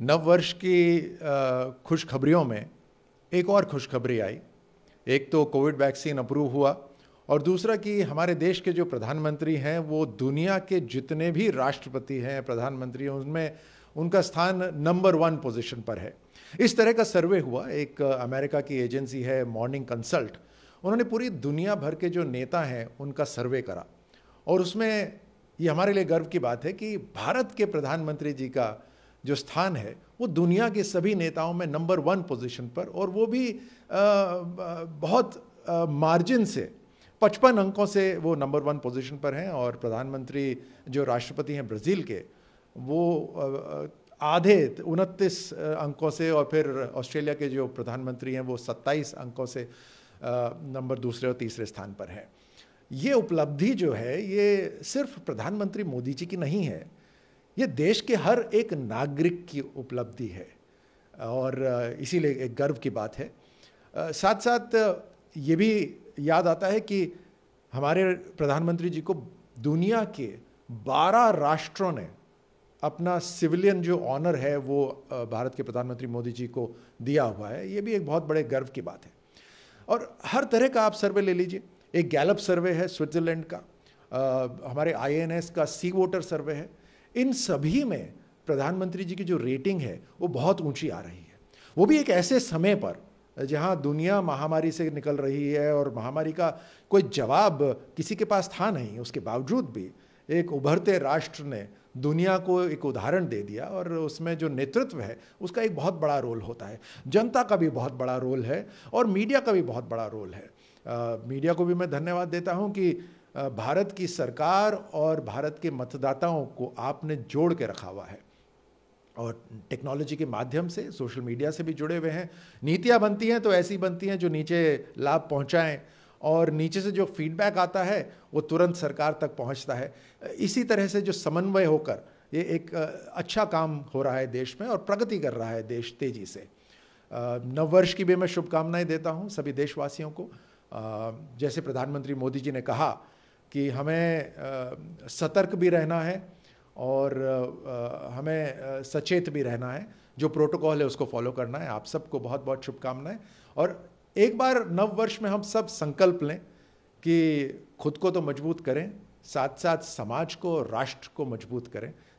नववर्ष की खुशखबरियों में एक और खुशखबरी आई एक तो कोविड वैक्सीन अप्रूव हुआ और दूसरा कि हमारे देश के जो प्रधानमंत्री हैं वो दुनिया के जितने भी राष्ट्रपति हैं प्रधानमंत्री हैं उनमें उनका स्थान नंबर वन पोजीशन पर है इस तरह का सर्वे हुआ एक अमेरिका की एजेंसी है मॉर्निंग कंसल्ट उन्होंने पूरी दुनिया भर के जो नेता हैं उनका सर्वे करा और उसमें ये हमारे लिए गर्व की बात है कि भारत के प्रधानमंत्री जी का जो स्थान है वो दुनिया के सभी नेताओं में नंबर वन पोजीशन पर और वो भी बहुत मार्जिन से पचपन अंकों से वो नंबर वन पोजीशन पर हैं और प्रधानमंत्री जो राष्ट्रपति हैं ब्राज़ील के वो आधे उनतीस अंकों से और फिर ऑस्ट्रेलिया के जो प्रधानमंत्री हैं वो सत्ताईस अंकों से नंबर दूसरे और तीसरे स्थान पर हैं ये उपलब्धि जो है ये सिर्फ प्रधानमंत्री मोदी जी की नहीं है ये देश के हर एक नागरिक की उपलब्धि है और इसीलिए एक गर्व की बात है साथ साथ ये भी याद आता है कि हमारे प्रधानमंत्री जी को दुनिया के 12 राष्ट्रों ने अपना सिविलियन जो ऑनर है वो भारत के प्रधानमंत्री मोदी जी को दिया हुआ है ये भी एक बहुत बड़े गर्व की बात है और हर तरह का आप सर्वे ले लीजिए एक गैलप सर्वे है स्विट्ज़रलैंड का आ, हमारे आईएनएस का सी वोटर सर्वे है इन सभी में प्रधानमंत्री जी की जो रेटिंग है वो बहुत ऊंची आ रही है वो भी एक ऐसे समय पर जहाँ दुनिया महामारी से निकल रही है और महामारी का कोई जवाब किसी के पास था नहीं उसके बावजूद भी एक उभरते राष्ट्र ने दुनिया को एक उदाहरण दे दिया और उसमें जो नेतृत्व है उसका एक बहुत बड़ा रोल होता है जनता का भी बहुत बड़ा रोल है और मीडिया का भी बहुत बड़ा रोल है आ, मीडिया को भी मैं धन्यवाद देता हूँ कि भारत की सरकार और भारत के मतदाताओं को आपने जोड़ के रखा हुआ है और टेक्नोलॉजी के माध्यम से सोशल मीडिया से भी जुड़े हुए हैं नीतियाँ बनती हैं तो ऐसी बनती हैं जो नीचे लाभ पहुँचाएँ और नीचे से जो फीडबैक आता है वो तुरंत सरकार तक पहुंचता है इसी तरह से जो समन्वय होकर ये एक अच्छा काम हो रहा है देश में और प्रगति कर रहा है देश तेज़ी से नववर्ष की भी मैं शुभकामनाएं देता हूं सभी देशवासियों को जैसे प्रधानमंत्री मोदी जी ने कहा कि हमें सतर्क भी रहना है और हमें सचेत भी रहना है जो प्रोटोकॉल है उसको फॉलो करना है आप सबको बहुत बहुत शुभकामनाएं और एक बार नव वर्ष में हम सब संकल्प लें कि खुद को तो मजबूत करें साथ साथ समाज को राष्ट्र को मजबूत करें